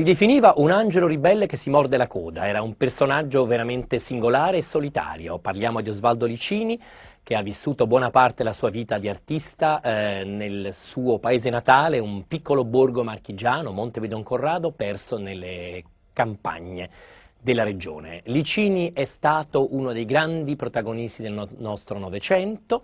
Si definiva un angelo ribelle che si morde la coda, era un personaggio veramente singolare e solitario. Parliamo di Osvaldo Licini, che ha vissuto buona parte della sua vita di artista eh, nel suo paese natale, un piccolo borgo marchigiano, Montevidon Corrado, perso nelle campagne della regione. Licini è stato uno dei grandi protagonisti del no nostro Novecento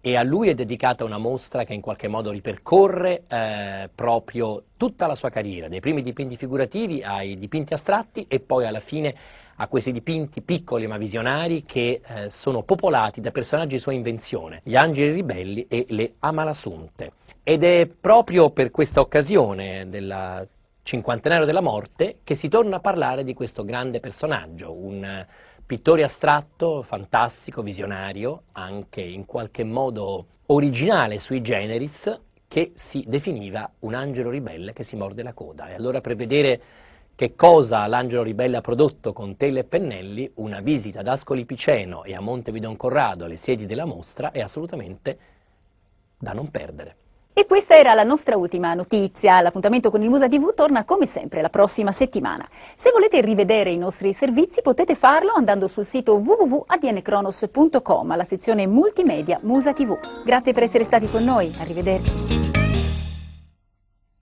e a lui è dedicata una mostra che in qualche modo ripercorre eh, proprio tutta la sua carriera, dai primi dipinti figurativi ai dipinti astratti e poi alla fine a questi dipinti piccoli ma visionari che eh, sono popolati da personaggi di sua invenzione, gli angeli ribelli e le amalasunte. Ed è proprio per questa occasione del cinquantenario della morte che si torna a parlare di questo grande personaggio, un Pittore astratto, fantastico, visionario, anche in qualche modo originale sui generis, che si definiva un angelo ribelle che si morde la coda. E allora per vedere che cosa l'angelo ribelle ha prodotto con tele e pennelli, una visita ad Ascoli Piceno e a Montevidon Corrado alle sedi della mostra è assolutamente da non perdere. E questa era la nostra ultima notizia. L'appuntamento con il Musa TV torna come sempre la prossima settimana. Se volete rivedere i nostri servizi potete farlo andando sul sito www.adncronos.com alla sezione multimedia Musa TV. Grazie per essere stati con noi, arrivederci.